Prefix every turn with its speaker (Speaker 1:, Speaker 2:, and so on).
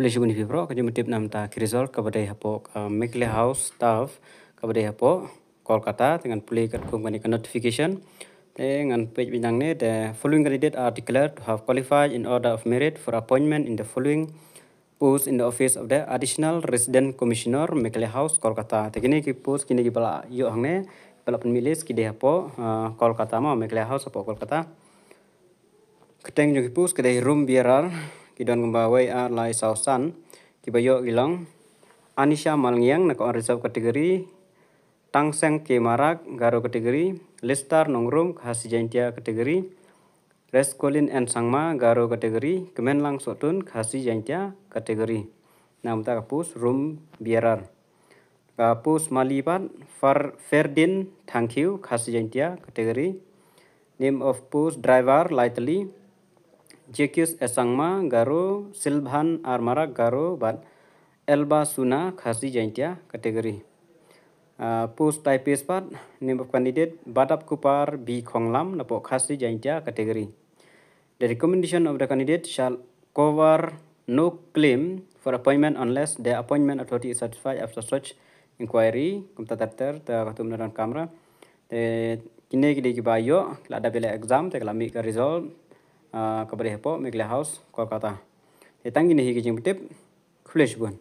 Speaker 1: kulesiguni fibro kajum tip nam ta kirisol kabadai hapo eh, mekle house staff kabadai hapo kolkata dengan pulih kat kum kani notification dengan page bidang ni the following candidate are declared to have qualified in order of merit for appointment in the following post in the office of the additional resident commissioner mekle house kolkata tekini ki post kini ki pala yo hangne pala pemilis ki de hapo eh, kolkata ma mekle house hapo kolkata keteng juga ki post kedai room bearer kidon ngembawai a lai sausan kibayo ilang Anisha Malngiang nako reserve kategori Tangseng K Marak garo kategori Lestar khasi Hasijantia kategori Reskolin and Sangma garo kategori Kemenlang Sotun Hasijantia kategori Namta kapus room Biarar kapus malipat far Ferdin Thank you Hasijantia kategori Name of Pus Driver Lightly जेक्यूस एसंगमा Garo सिल्भान Armara Garo बाद Elba Suna khasi जैंटिया kategori. Post typist बाद name of candidate बादाप कुपार बी खोंगलाम नपो Khasi Jaintia category The recommendation of the candidate shall cover no claim for appointment unless the appointment authority is satisfied after such inquiry. Kumta tartar ta katum naran kamra. Te kine gidi gibayo, ada bila exam, te kila ka result. kabare hepo mekle house kolkata e tangi nehi ki jing